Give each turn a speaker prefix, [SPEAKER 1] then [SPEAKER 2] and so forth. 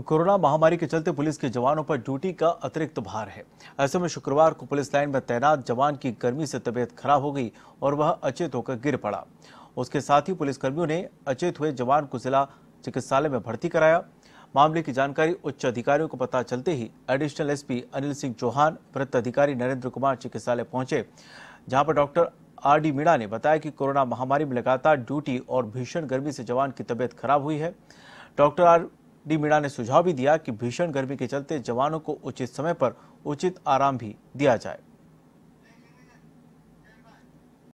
[SPEAKER 1] corona महामारी के चलते पुलिस के जवानों पर ड्यूटी का अतिरिक्त भार है ऐसे में शुक्रवार को पुलिस लाइन में तैनात जवान की गर्मी से तबीयत खराब हो गई और वह अचेत होकर गिर पड़ा उसके साथ ही पुलिसकर्मियों ने अचेत हुए जवान को जिला चिकित्सालय में भर्ती कराया मामले की जानकारी उच्च अधिकारियों को पता चलते ही एडिशनल एसपी अनिल सिंह चौहान वृत्त अधिकारी नरेंद्र कुमार चिकित्सालय पहुंचे जहां पर डॉक्टर आर डी मीणा ने बताया कि कोरोना महामारी में लगातार ड्यूटी और भीषण गर्मी से जवान की तबीयत खराब हुई है डॉक्टर आर डी मीणा ने सुझाव भी दिया कि भीषण गर्मी के चलते जवानों को उचित समय पर उचित आराम भी दिया जाए